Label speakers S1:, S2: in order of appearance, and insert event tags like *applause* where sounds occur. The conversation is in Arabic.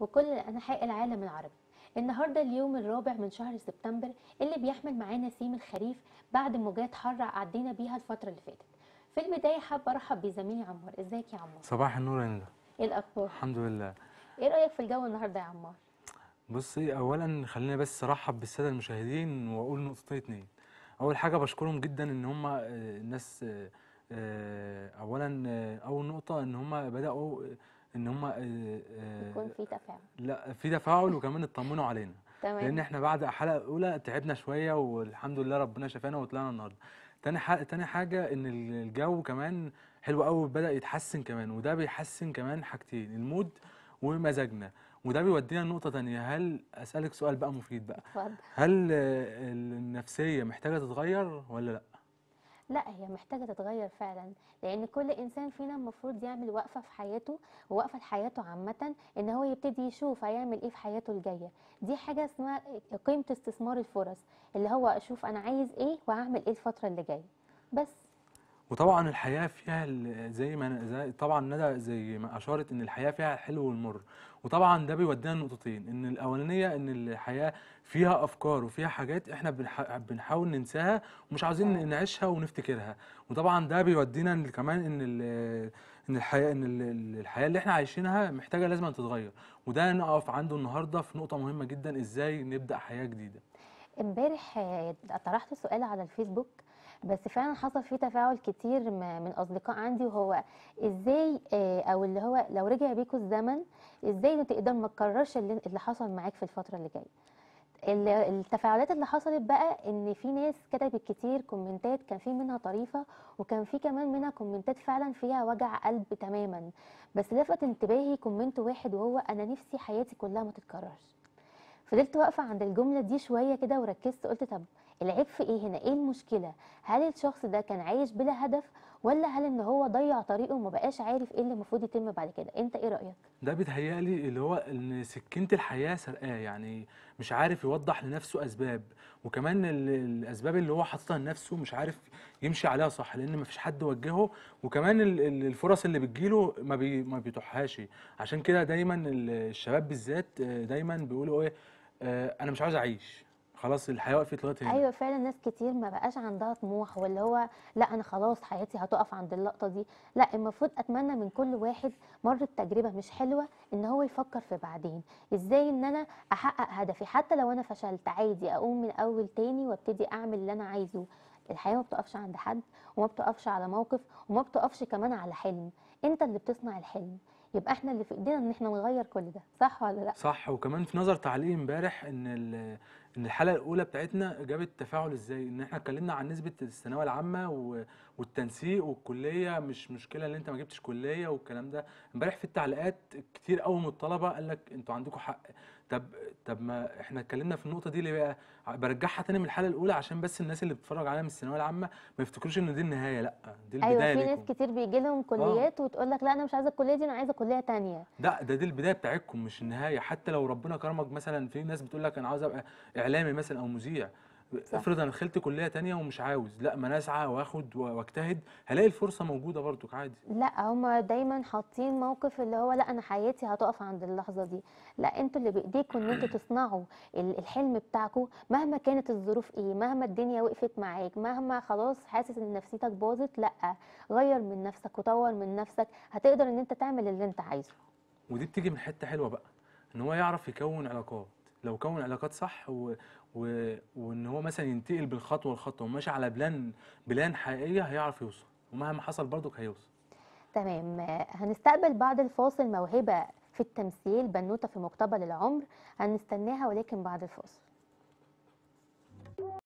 S1: وكل أنحاء العالم العربي النهاردة اليوم الرابع من شهر سبتمبر اللي بيحمل معاه نسيم الخريف بعد موجات حارة عدينا بيها الفترة اللي فاتت في البداية حابة أرحب بزميلي عمار إزيك يا عمار
S2: صباح النور يا نيلا إيه الأخبار الحمد لله
S1: إيه رأيك في الجو النهاردة يا عمار
S2: بصي أولا خلينا بس أرحب بالسادة المشاهدين وأقول نقطتين اتنين أول حاجة بشكرهم جدا إن هم آه، الناس آه، آه، أولا أول نقطة إن هم بدأوا ان هم آه، يكون آه، في تفاعل لا في تفاعل وكمان اطمنوا علينا تمام لان احنا بعد الحلقه الاولى تعبنا شويه والحمد لله ربنا شفانا وطلعنا النهارده تاني حاجه تاني حاجه ان الجو كمان حلو قوي بدا يتحسن كمان وده بيحسن كمان حاجتين المود ومزاجنا وده بيودينا لنقطة تانية هل أسألك سؤال بقى مفيد بقى اتفضل هل النفسية محتاجة تتغير ولا لأ؟
S1: لا هي محتاجه تتغير فعلا لان كل انسان فينا المفروض يعمل وقفه في حياته ووقفه لحياته عامه ان هو يبتدي يشوف هيعمل ايه في حياته الجايه دي حاجه اسمها قيمه استثمار الفرص اللي هو اشوف انا عايز ايه وهعمل ايه الفتره اللي جايه بس
S2: وطبعا الحياه فيها زي ما زي طبعا ندى زي ما اشارت ان الحياه فيها الحلو والمر وطبعا ده بيودينا لنقطتين ان الاولانيه ان الحياه فيها افكار وفيها حاجات احنا بنحاول ننساها ومش عاوزين آه. نعيشها ونفتكرها وطبعا ده بيودينا إن كمان ان ان الحياه ان الحياه اللي احنا عايشينها محتاجه لازم تتغير وده نقف عنده النهارده في نقطه مهمه جدا ازاي نبدا حياه جديده
S1: امبارح طرحت سؤال على الفيسبوك بس فعلا حصل في تفاعل كتير من اصدقاء عندي وهو ازاي آه، او اللي هو لو رجع بيكوا الزمن ازاي تقدر ما تكررش اللي حصل معاك في الفتره اللي جايه التفاعلات اللي حصلت بقى ان في ناس كتبت كتير كومنتات كان في منها طريفه وكان في كمان منها كومنتات فعلا فيها وجع قلب تماما بس لفت انتباهي كومنت واحد وهو انا نفسي حياتي كلها ما تتكررش فضلت واقفه عند الجمله دي شويه كده وركزت قلت طب العيب في ايه هنا ايه المشكله هل الشخص ده كان عايش بلا هدف ولا هل ان هو ضيع طريقه وما بقاش عارف ايه اللي المفروض يتم بعد كده انت ايه رايك
S2: ده بيتهيألي اللي هو ان سكينه الحياه سرقاه يعني مش عارف يوضح لنفسه اسباب وكمان الاسباب اللي هو حاططها لنفسه مش عارف يمشي عليها صح لان ما فيش حد وجهه وكمان الفرص اللي بتجيله ما بي ما بيتوحهاش عشان كده دايما الشباب بالذات دايما بيقولوا ايه آه انا مش عاوز اعيش خلاص الحياه وقفت لغايه هنا ايوه
S1: فعلا ناس كتير ما بقاش عندها طموح واللي هو لا انا خلاص حياتي هتقف عند اللقطه دي لا المفروض اتمنى من كل واحد مر بتجربه مش حلوه ان هو يفكر في بعدين ازاي ان انا احقق هدفي حتى لو انا فشلت عادي اقوم من اول تاني وابتدي اعمل اللي انا عايزه الحياه ما بتقفش عند حد وما بتقفش على موقف وما بتقفش كمان على حلم انت اللي بتصنع الحلم يبقى احنا اللي في ايدينا ان احنا نغير كل ده صح ولا لا
S2: صح وكمان في نظر تعليق امبارح ان ان الحلقه الاولى بتاعتنا جابت تفاعل ازاي ان احنا اتكلمنا عن نسبه الثانويه العامه والتنسيق والكليه مش مشكله ان انت ما جبتش كليه والكلام ده امبارح في التعليقات كتير قوي من الطلبه قال لك انتوا عندكم حق طب طب ما احنا اتكلمنا في النقطه دي ليه بقى برجعها تاني من الحلقه الاولى عشان بس الناس اللي بتتفرج عليها من الثانويه العامه ما يفتكروش ان دي النهايه لا دي أيوة، البدايه ايوه في
S1: ناس كتير بيجي لهم آه. كليات آه. وتقول لك لا انا مش عايزه الكليه دي انا عايزه كليه ثانيه
S2: لا ده دي البدايه بتاعتكم مش النهايه حتى لو ربنا كرمك مثلا في ناس بتقول لك انا عاوز ابقى اعلامي مثلا او مذيع افرض انا دخلت كليه تانية ومش عاوز لا ما انا اسعى واخد واجتهد هلاقي الفرصه موجوده برضك عادي
S1: لا هما دايما حاطين موقف اللي هو لا انا حياتي هتقف عند اللحظه دي لا انتوا اللي بايديكم ان انتوا *clears throat* تصنعوا الحلم بتاعكم مهما كانت الظروف ايه مهما الدنيا وقفت معاك مهما خلاص حاسس ان نفسيتك باظت لا غير من نفسك وطور من نفسك هتقدر ان انت تعمل اللي انت عايزه
S2: ودي بتيجي من حته حلوه بقى ان هو يعرف يكون علاقات لو كون علاقات صح و... و... وان هو مثلا ينتقل بالخطوه لخطوه وماشي على بلان بلان حقيقيه هيعرف يوصل ومهما حصل برضك هيوصل
S1: تمام هنستقبل بعد الفاصل موهبه في التمثيل بنوته في مقتبل العمر هنستناها ولكن بعد الفاصل